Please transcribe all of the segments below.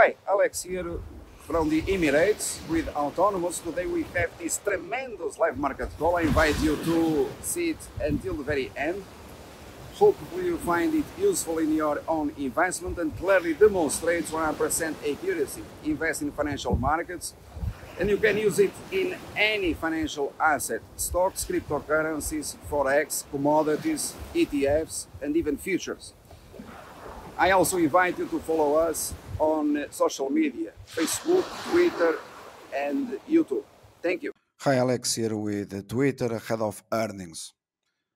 Hi, Alex here from the Emirates with Autonomous. Today we have this tremendous live market call. I invite you to sit until the very end. Hopefully you find it useful in your own investment and clearly demonstrates 100% accuracy. Invest in financial markets and you can use it in any financial asset, stocks, cryptocurrencies, forex, commodities, ETFs and even futures. I also invite you to follow us on social media Facebook, Twitter, and YouTube. Thank you. Hi, Alex here with Twitter head of earnings.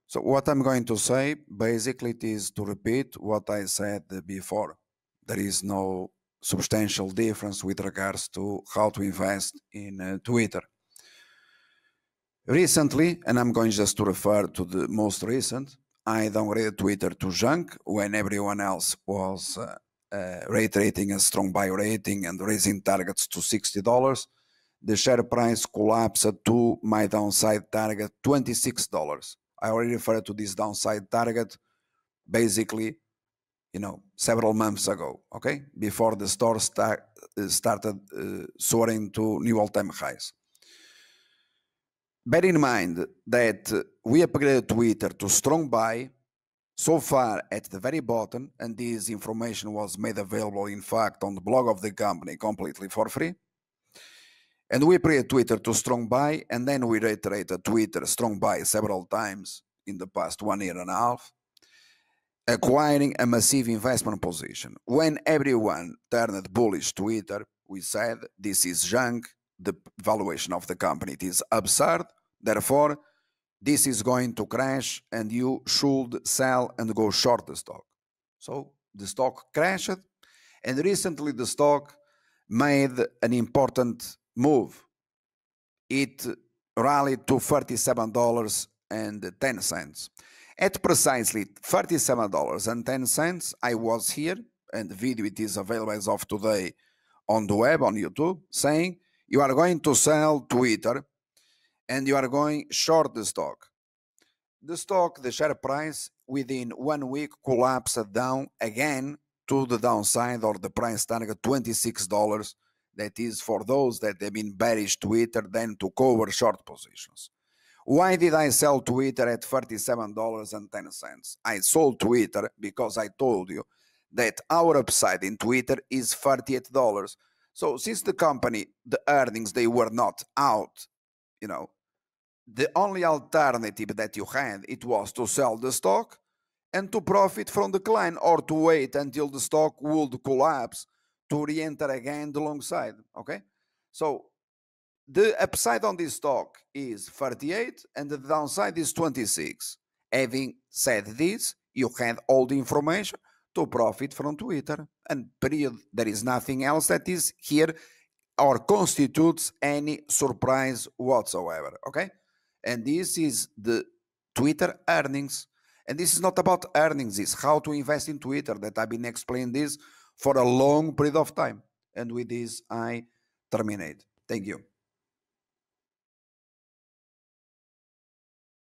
So, what I'm going to say basically it is to repeat what I said before. There is no substantial difference with regards to how to invest in uh, Twitter. Recently, and I'm going just to refer to the most recent, I downgraded Twitter to junk when everyone else was uh, uh, reiterating a strong buy rating and raising targets to $60. The share price collapsed to my downside target, $26. I already referred to this downside target basically, you know, several months ago, okay, before the store uh, started uh, soaring to new all time highs. Bear in mind that we upgraded Twitter to strong buy so far at the very bottom, and this information was made available, in fact, on the blog of the company completely for free. And we upgraded Twitter to strong buy, and then we reiterated Twitter strong buy several times in the past one year and a half, acquiring a massive investment position. When everyone turned bullish Twitter, we said this is junk, the valuation of the company. It is absurd. Therefore, this is going to crash and you should sell and go short the stock. So the stock crashed. And recently, the stock made an important move. It rallied to $37.10. At precisely $37.10, I was here, and the video it is available as of today on the web, on YouTube, saying you are going to sell Twitter and you are going short the stock. The stock, the share price within one week collapsed down again to the downside or the price target $26. That is for those that have been bearish Twitter then to cover short positions. Why did I sell Twitter at $37.10? I sold Twitter because I told you that our upside in Twitter is $38 so since the company, the earnings, they were not out, you know, the only alternative that you had, it was to sell the stock and to profit from the decline or to wait until the stock would collapse to re-enter again the long side, okay? So the upside on this stock is 38 and the downside is 26. Having said this, you had all the information to profit from Twitter. And period. There is nothing else that is here or constitutes any surprise whatsoever. Okay. And this is the Twitter earnings. And this is not about earnings, it's how to invest in Twitter that I've been explaining this for a long period of time. And with this, I terminate. Thank you.